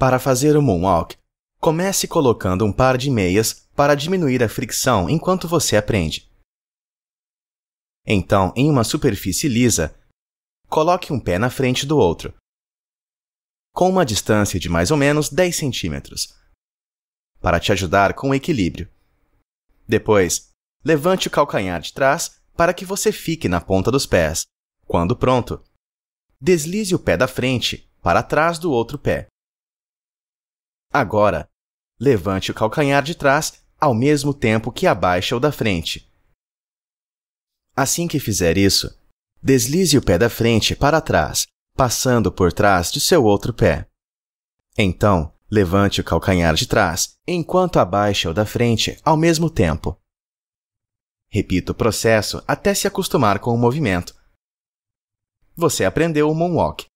Para fazer o moonwalk, comece colocando um par de meias para diminuir a fricção enquanto você aprende. Então, em uma superfície lisa, coloque um pé na frente do outro, com uma distância de mais ou menos 10 centímetros, para te ajudar com o equilíbrio. Depois, levante o calcanhar de trás para que você fique na ponta dos pés. Quando pronto, deslize o pé da frente para trás do outro pé. Agora, levante o calcanhar de trás ao mesmo tempo que abaixa o da frente. Assim que fizer isso, deslize o pé da frente para trás, passando por trás de seu outro pé. Então, levante o calcanhar de trás enquanto abaixa o da frente ao mesmo tempo. Repita o processo até se acostumar com o movimento. Você aprendeu o moonwalk.